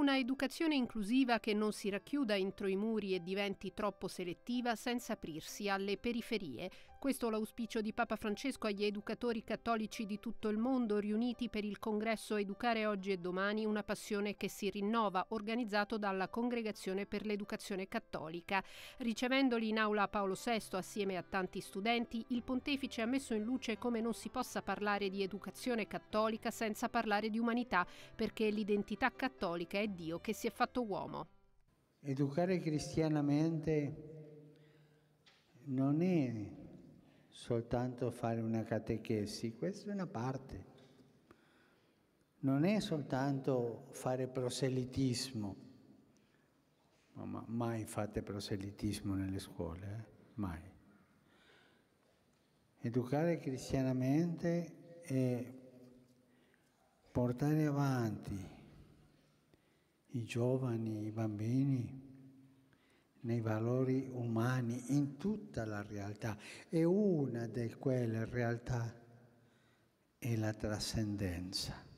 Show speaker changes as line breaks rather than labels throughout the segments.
una educazione inclusiva che non si racchiuda entro i muri e diventi troppo selettiva senza aprirsi alle periferie, questo è l'auspicio di Papa Francesco agli educatori cattolici di tutto il mondo riuniti per il congresso Educare oggi e domani, una passione che si rinnova, organizzato dalla Congregazione per l'Educazione Cattolica. Ricevendoli in aula Paolo VI assieme a tanti studenti, il pontefice ha messo in luce come non si possa parlare di educazione cattolica senza parlare di umanità, perché l'identità cattolica è Dio che si è fatto uomo.
Educare cristianamente non è soltanto fare una catechesi, questa è una parte. Non è soltanto fare proselitismo, ma mai fate proselitismo nelle scuole, eh? mai. Educare cristianamente è portare avanti i giovani, i bambini, nei valori umani, in tutta la realtà. E una di quelle realtà è la trascendenza.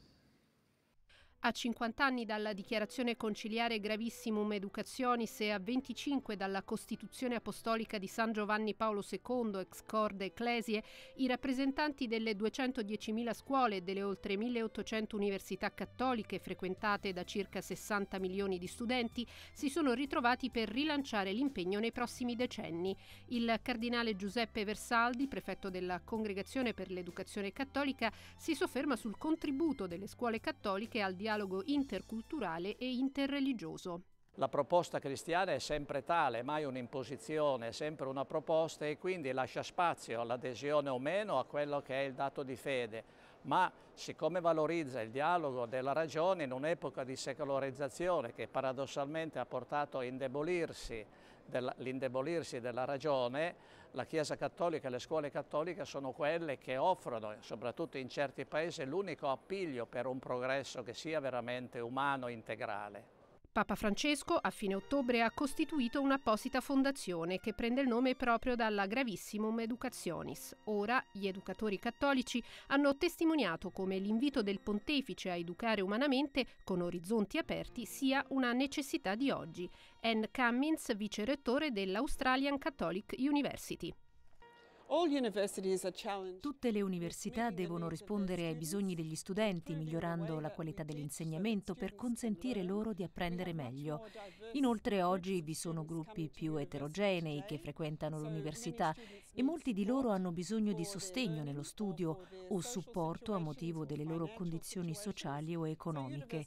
A 50 anni dalla dichiarazione conciliare Gravissimum Educationis e a 25 dalla Costituzione Apostolica di San Giovanni Paolo II, ex corde ecclesie, i rappresentanti delle 210.000 scuole e delle oltre 1.800 università cattoliche frequentate da circa 60 milioni di studenti si sono ritrovati per rilanciare l'impegno nei prossimi decenni. Il cardinale Giuseppe Versaldi, prefetto della Congregazione per l'Educazione Cattolica, si sofferma sul contributo delle scuole cattoliche al dialogo dialogo interculturale e interreligioso.
La proposta cristiana è sempre tale, mai un'imposizione, è sempre una proposta e quindi lascia spazio all'adesione o meno a quello che è il dato di fede. Ma siccome valorizza il dialogo della ragione in un'epoca di secolarizzazione che paradossalmente ha portato a indebolirsi dell'indebolirsi della ragione, la Chiesa Cattolica e le scuole cattoliche sono quelle che offrono, soprattutto in certi paesi, l'unico appiglio per un progresso che sia veramente umano e integrale.
Papa Francesco a fine ottobre ha costituito un'apposita fondazione che prende il nome proprio dalla Gravissimum Educationis. Ora gli educatori cattolici hanno testimoniato come l'invito del pontefice a educare umanamente con orizzonti aperti sia una necessità di oggi. Anne Cummins, vicerettore dell'Australian Catholic
University. Tutte le università devono rispondere ai bisogni degli studenti, migliorando la qualità dell'insegnamento per consentire loro di apprendere meglio. Inoltre oggi vi sono gruppi più eterogenei che frequentano l'università e molti di loro hanno bisogno di sostegno nello studio o supporto a motivo delle loro condizioni sociali o economiche.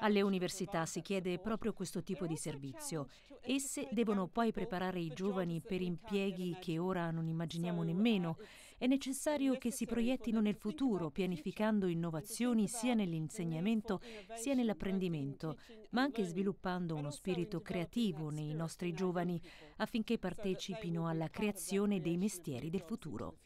Alle università si chiede proprio questo tipo di servizio. Esse devono poi preparare i giovani per impieghi che ora non immaginiamo nemmeno è necessario che si proiettino nel futuro, pianificando innovazioni sia nell'insegnamento sia nell'apprendimento, ma anche sviluppando uno spirito creativo nei nostri giovani affinché partecipino alla creazione dei mestieri del futuro.